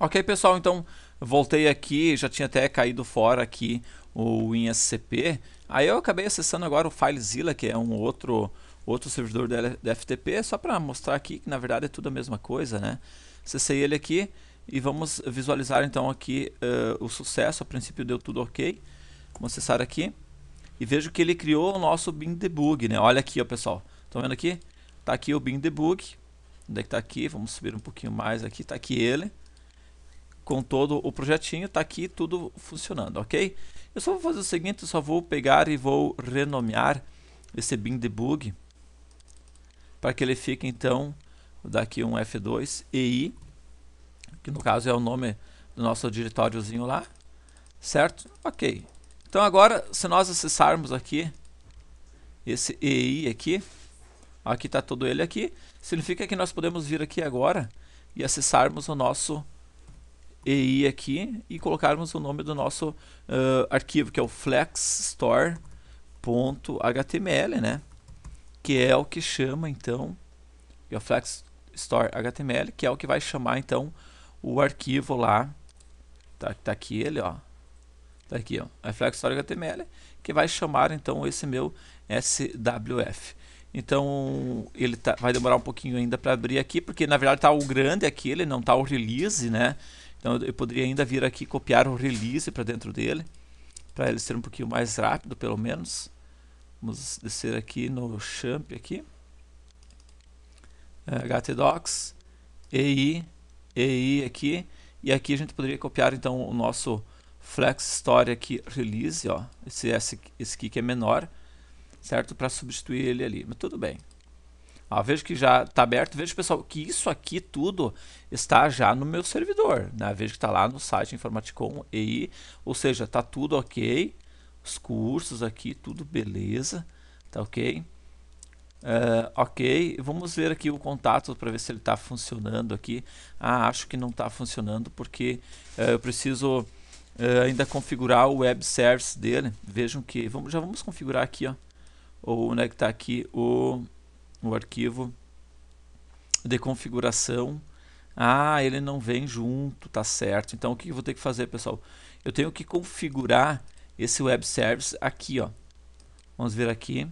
Ok, pessoal, então voltei aqui, já tinha até caído fora aqui o WinSCP. Aí eu acabei acessando agora o FileZilla, que é um outro, outro servidor da FTP, só para mostrar aqui que na verdade é tudo a mesma coisa, né? Acessei ele aqui e vamos visualizar então aqui uh, o sucesso. A princípio deu tudo ok. Vamos acessar aqui e vejo que ele criou o nosso bin debug, né? Olha aqui, ó, pessoal. Estão vendo aqui? Tá aqui o bin debug. Onde é que tá aqui? Vamos subir um pouquinho mais aqui. Tá aqui ele com todo o projetinho, tá aqui tudo funcionando, ok? Eu só vou fazer o seguinte, eu só vou pegar e vou renomear esse bin debug para que ele fique então daqui um F2 EI, que no caso é o nome do nosso diretóriozinho lá, certo? Ok. Então agora, se nós acessarmos aqui esse EI aqui, aqui está todo ele aqui, significa que nós podemos vir aqui agora e acessarmos o nosso EI aqui e colocarmos o nome do nosso uh, arquivo, que é o flexstore.html, né? Que é o que chama, então, é o flexstore.html, que é o que vai chamar, então, o arquivo lá. Tá, tá aqui ele, ó. Tá aqui, ó. É flexstore.html, que vai chamar, então, esse meu swf. Então ele tá, vai demorar um pouquinho ainda para abrir aqui, porque na verdade tá o grande aqui, ele não tá o release, né? Então eu, poderia ainda vir aqui copiar o release para dentro dele, para ele ser um pouquinho mais rápido, pelo menos. Vamos descer aqui no champ aqui. É, htdocs, EI, EI aqui. E aqui a gente poderia copiar então o nosso flex story aqui release, ó, esse, esse, esse aqui que é menor, certo? Para substituir ele ali, mas tudo bem. Ó, vejo que já está aberto. Vejo, pessoal, que isso aqui tudo está já no meu servidor. Né? Vejo que está lá no site Informaticom EI. Ou seja, está tudo ok. Os cursos aqui, tudo beleza. Tá ok? Uh, ok, vamos ver aqui o contato para ver se ele está funcionando aqui. Ah, acho que não está funcionando porque uh, eu preciso uh, ainda configurar o web service dele. Vejam que vamos, já vamos configurar aqui, ó, onde é que está aqui o o arquivo de configuração. Ah, ele não vem junto, tá certo. Então o que eu vou ter que fazer, pessoal? Eu tenho que configurar esse web service aqui, ó. Vamos ver aqui.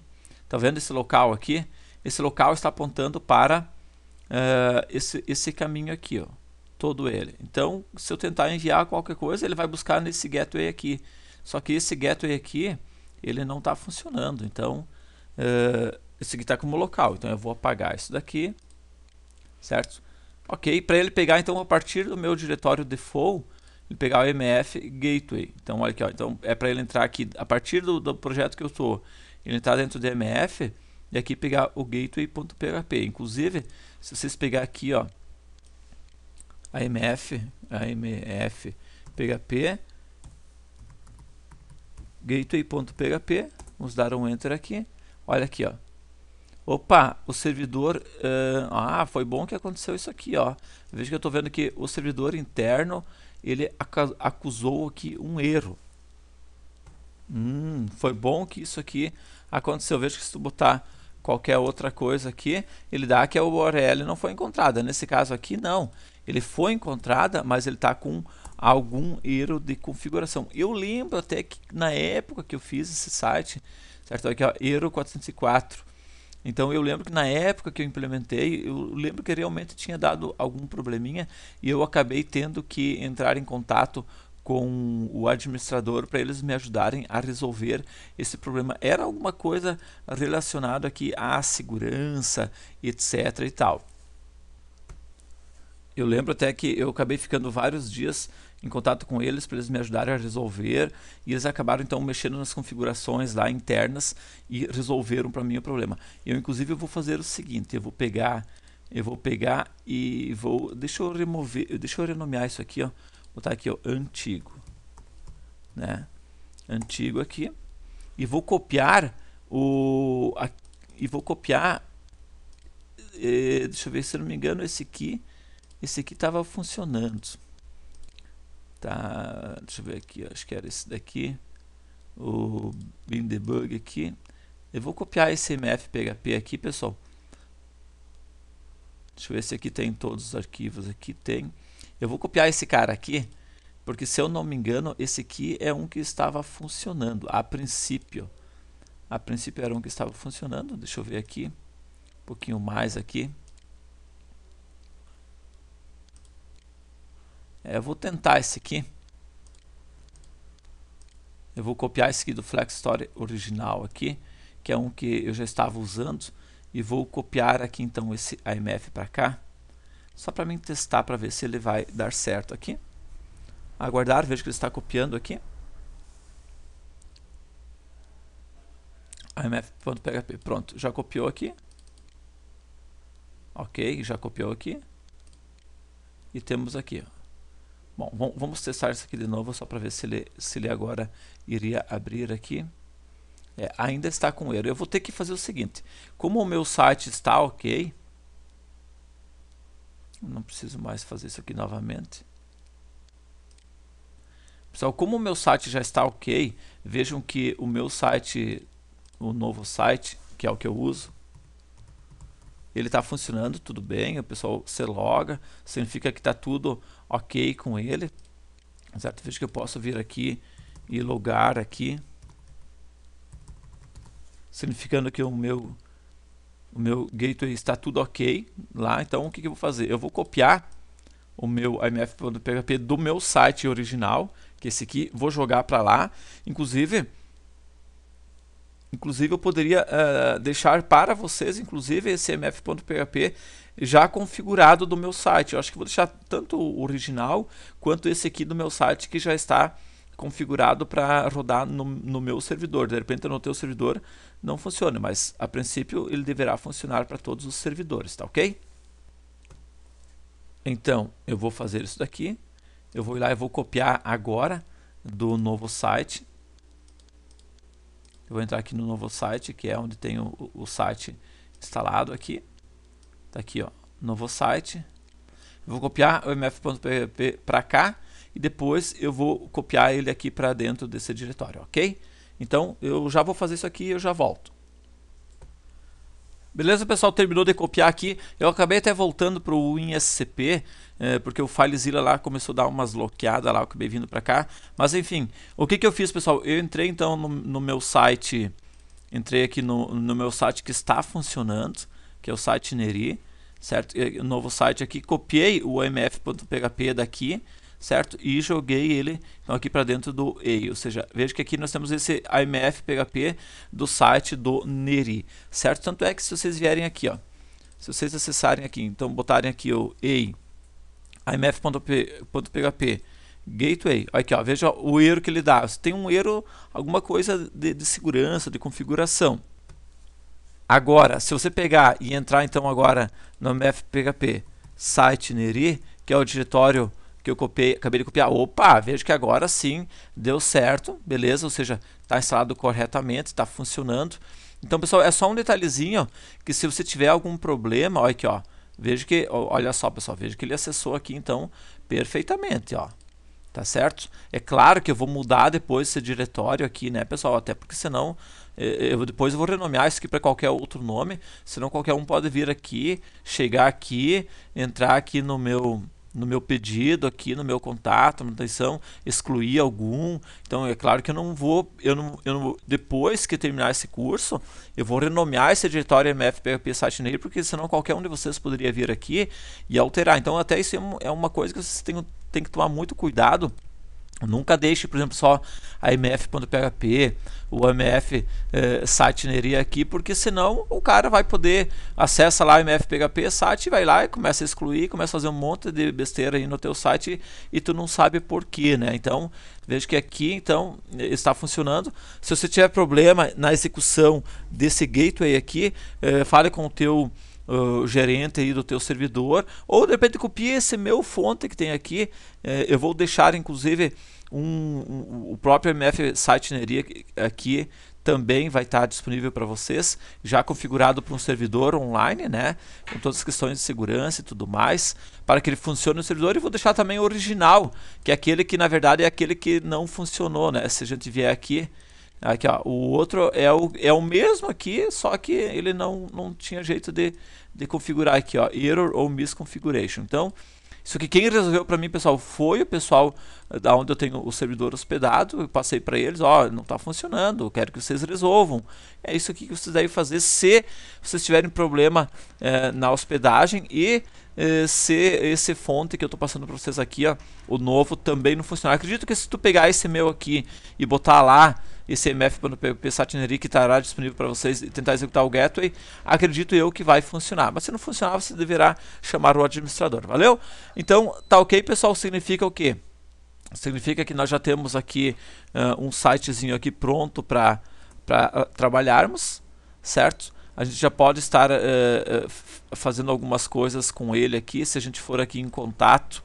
Tá vendo esse local aqui? Esse local está apontando para uh, esse, esse caminho aqui, ó. Todo ele. Então, se eu tentar enviar qualquer coisa, ele vai buscar nesse gateway aqui. Só que esse gateway aqui, ele não está funcionando. Então, uh, esse aqui está como local, então eu vou apagar isso daqui, certo? Ok, para ele pegar então a partir do meu diretório default, ele pegar o MF Gateway. Então olha aqui, ó, então é para ele entrar aqui a partir do, do projeto que eu estou, ele entrar tá dentro do MF e aqui pegar o gateway.php. Inclusive, se vocês pegar aqui, ó, a MF PHP gateway.php, vamos dar um enter aqui. Olha aqui, ó. Opa, o servidor. Uh, ah, foi bom que aconteceu isso aqui, ó. Veja que eu estou vendo que o servidor interno ele acusou aqui um erro. Hum, foi bom que isso aqui aconteceu. Veja que se tu botar qualquer outra coisa aqui, ele dá que a URL não foi encontrada. Nesse caso aqui, não. Ele foi encontrada, mas ele está com algum erro de configuração. Eu lembro até que na época que eu fiz esse site, certo? Aqui, ó, erro 404 então eu lembro que na época que eu implementei, eu lembro que realmente tinha dado algum probleminha e eu acabei tendo que entrar em contato com o administrador para eles me ajudarem a resolver esse problema. Era alguma coisa relacionada aqui à segurança, etc e tal. Eu lembro até que eu acabei ficando vários dias em contato com eles para eles me ajudarem a resolver. E eles acabaram então mexendo nas configurações lá internas e resolveram para mim o problema. Eu inclusive eu vou fazer o seguinte, eu vou pegar, eu vou pegar e vou, deixa eu remover, deixa eu renomear isso aqui, ó. Vou botar aqui, ó, antigo, né? Antigo aqui. E vou copiar o a, e vou copiar e, eh, deixa eu ver se eu não me engano esse aqui esse aqui estava funcionando tá, deixa eu ver aqui, acho que era esse daqui, o debug aqui. Eu vou copiar esse mfphp aqui, pessoal. Deixa eu ver se aqui tem todos os arquivos, aqui tem. Eu vou copiar esse cara aqui, porque se eu não me engano, esse aqui é um que estava funcionando a princípio. A princípio era um que estava funcionando, deixa eu ver aqui, um pouquinho mais aqui. É, eu vou tentar esse aqui. Eu vou copiar esse aqui do Flex Story original aqui, que é um que eu já estava usando. E vou copiar aqui então esse IMF para cá, só para mim testar para ver se ele vai dar certo aqui. Aguardar, vejo que ele está copiando aqui. IMF.php, pronto, já copiou aqui. Ok, já copiou aqui. E temos aqui, Bom, vamos testar isso aqui de novo só para ver se ele, se ele agora iria abrir aqui. É, ainda está com erro. Eu vou ter que fazer o seguinte, como o meu site está ok, não preciso mais fazer isso aqui novamente. Pessoal, como o meu site já está ok, vejam que o meu site, o novo site, que é o que eu uso, ele está funcionando tudo bem, o pessoal se loga, significa que está tudo ok com ele. Certo? Veja que eu posso vir aqui e logar aqui, significando que o meu, o meu gateway está tudo ok lá. Então o que, que eu vou fazer? Eu vou copiar o meu IMF.php do meu site original, que é esse aqui, vou jogar para lá. Inclusive, Inclusive, eu poderia uh, deixar para vocês, inclusive, esse mf.php já configurado do meu site. Eu acho que vou deixar tanto o original quanto esse aqui do meu site que já está configurado para rodar no, no, meu servidor. De repente, no teu servidor não funciona, mas a princípio ele deverá funcionar para todos os servidores, tá ok? Então, eu vou fazer isso daqui. Eu vou lá e vou copiar agora do novo site eu vou entrar aqui no novo site, que é onde tem o, o site instalado aqui. Tá aqui, ó, novo site. Eu vou copiar o mf.php para cá e depois eu vou copiar ele aqui para dentro desse diretório, ok? Então eu já vou fazer isso aqui e eu já volto. Beleza, pessoal? Terminou de copiar aqui. Eu acabei até voltando para o WinSCP, é, eh, porque o FileZilla lá começou a dar umas bloqueadas lá, eu acabei vindo para cá. Mas enfim, o que, que eu fiz, pessoal? Eu entrei então no, no meu site, entrei aqui no, no, meu site que está funcionando, que é o site Neri, certo? O novo site aqui, copiei o mf.php daqui, certo? E joguei ele então, aqui para dentro do e ou seja, veja que aqui nós temos esse AMF PHP do site do NERI, certo? Tanto é que se vocês vierem aqui, ó, se vocês acessarem aqui, então botarem aqui o EI, IMF.php Gateway, aqui ó, veja o erro que ele dá, se tem um erro, alguma coisa de, de segurança, de configuração. Agora, se você pegar e entrar então agora no MFPHP site NERI, que é o diretório que eu copiei, acabei de copiar. Opa, vejo que agora sim deu certo, beleza? Ou seja, está instalado corretamente, está funcionando. Então, pessoal, é só um detalhezinho que se você tiver algum problema, olha aqui, ó. Veja que, olha só, pessoal, veja que ele acessou aqui então perfeitamente, ó. Tá certo? É claro que eu vou mudar depois esse diretório aqui, né, pessoal? Até porque senão eh, eh, eu depois eu vou renomear isso aqui para qualquer outro nome, senão qualquer um pode vir aqui, chegar aqui, entrar aqui no meu no meu pedido aqui, no meu contato, manutenção, excluir algum. Então é claro que eu não vou, eu não, eu não, depois que terminar esse curso, eu vou renomear esse diretório MFPHP site nele, porque senão qualquer um de vocês poderia vir aqui e alterar. Então até isso é, é uma coisa que vocês têm, têm que tomar muito cuidado Nunca deixe, por exemplo, só mf.php o mf eh, satineria aqui, porque senão o cara vai poder acessa lá mf.php sat, vai lá e começa a excluir, começa a fazer um monte de besteira aí no teu site e tu não sabe porquê, né? Então, veja que aqui então está funcionando. Se você tiver problema na execução desse gateway aqui, eh, fale com o teu uh, gerente aí do teu servidor, ou de repente copia esse meu fonte que tem aqui, é, eu vou deixar inclusive um, um, o próprio MF Siteneria aqui também vai estar disponível para vocês, já configurado para um servidor online, né? Com todas as questões de segurança e tudo mais, para que ele funcione no servidor. E vou deixar também o original, que é aquele que na verdade é aquele que não funcionou, né? Se a gente vier aqui, Aqui, ó, o outro é o, é o mesmo aqui, só que ele não, não tinha jeito de, de configurar aqui, ó, error ou misconfiguration. Então, isso aqui quem resolveu para mim, pessoal, foi o pessoal eh, da onde eu tenho o servidor hospedado. Eu passei para eles, ó, não está funcionando, quero que vocês resolvam. É isso aqui que vocês devem fazer se vocês tiverem problema eh, na hospedagem e eh, se esse fonte que eu estou passando para vocês aqui, ó, o novo também não funcionar. Acredito que se tu pegar esse meu aqui e botar lá icmf.php satinary que estará disponível para vocês e tentar executar o gateway, acredito eu que vai funcionar. Mas se não funcionar, você deverá chamar o administrador, valeu? Então, tá ok, pessoal, significa o quê? Significa que nós já temos aqui uh, um sitezinho aqui pronto para uh, ah, trabalharmos, certo? a gente já pode estar uh, uh, fazendo algumas coisas com ele aqui. Se a gente for aqui em contato,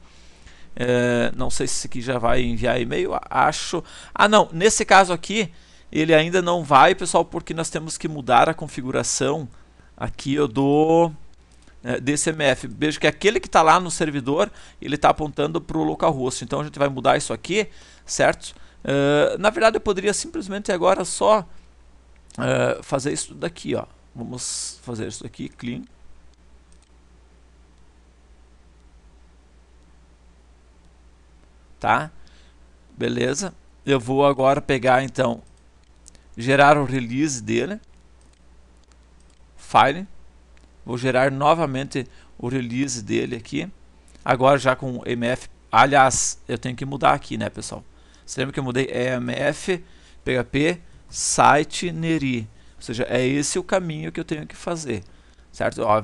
é, não sei se isso aqui já vai enviar e-mail, acho. Ah, não, nesse caso aqui, ele ainda não vai, pessoal, porque nós temos que mudar a configuração aqui eu dou é, eh, DCMF. Veja que aquele que está lá no servidor, ele está apontando para o localhost. Então a gente vai mudar isso aqui, certo? Eh, na verdade eu poderia simplesmente agora só fazer isso daqui, ó. Vamos fazer isso daqui, clean. tá? Beleza? Eu vou agora pegar então gerar o release dele. File. Vou gerar novamente o release dele aqui. Agora já com MF. Aliás, eu tenho que mudar aqui, né, pessoal? Você lembra que eu mudei MF, PHP, site, Neri. Ou seja, é esse o caminho que eu tenho que fazer certo? Ó,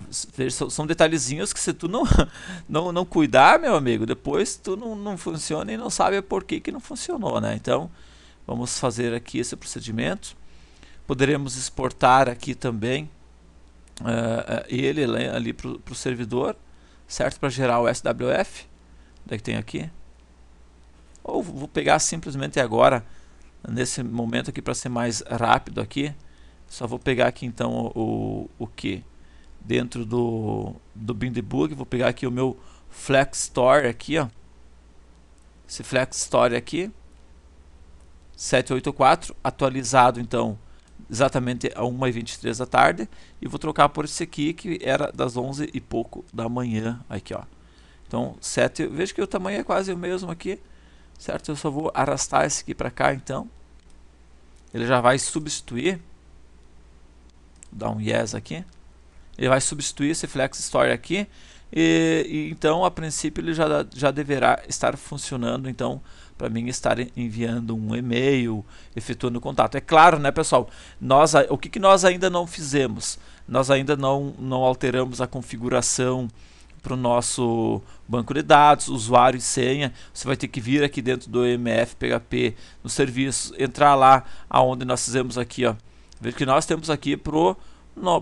são detalhezinhos que se tu não, não, não cuidar, meu amigo, depois tu não, não funciona e não sabe por que, que não funcionou, né? Então, vamos fazer aqui esse procedimento. Poderemos exportar aqui também uh, ele ali para o servidor, certo? Para gerar o SWF. Onde é que tem aqui? Ou vou pegar simplesmente agora, nesse momento aqui, para ser mais rápido aqui. Só vou pegar aqui então o, o, o que? dentro do, do Bindebug. Vou pegar aqui o meu Flex Store aqui, ó. Esse Flex Store aqui. 784, atualizado então exatamente a 1h23 da tarde. E vou trocar por esse aqui que era das 11 e pouco da manhã. Aqui, ó. Então, 7, veja que o tamanho é quase o mesmo aqui, certo? Eu só vou arrastar esse aqui para cá então. Ele já vai substituir. Dá um yes aqui. Ele vai substituir esse Flex Store aqui. E, e, então, a princípio, ele já, já deverá estar funcionando. Então, para mim, estar enviando um e-mail, efetuando contato. É claro, né, pessoal? Nós, o que, que nós ainda não fizemos? Nós ainda não, não alteramos a configuração para o nosso banco de dados, usuário e senha. Você vai ter que vir aqui dentro do EMF PHP no serviço, entrar lá aonde nós fizemos aqui, ó. Ver que nós temos aqui pro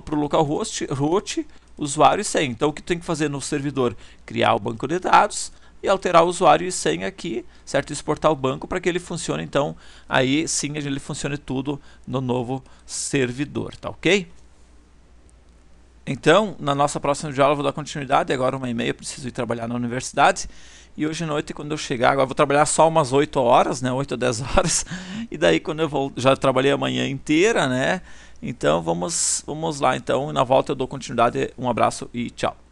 para o localhost, root, usuário e senha. Então, o que tem que fazer no servidor? Criar o banco de dados e alterar o usuário e senha aqui, certo? Exportar o banco para que ele funcione, então, aí sim, ele funcione tudo no novo servidor, tá ok? Então, na nossa próxima aula eu vou dar continuidade, agora uma e meia, preciso ir trabalhar na universidade. E hoje à noite, quando eu chegar, agora eu vou trabalhar só umas 8 horas, né? 8 ou 10 horas. E daí quando eu vou, já trabalhei a manhã inteira, né? Então vamos, vamos lá então, na volta eu dou continuidade. Um abraço e tchau.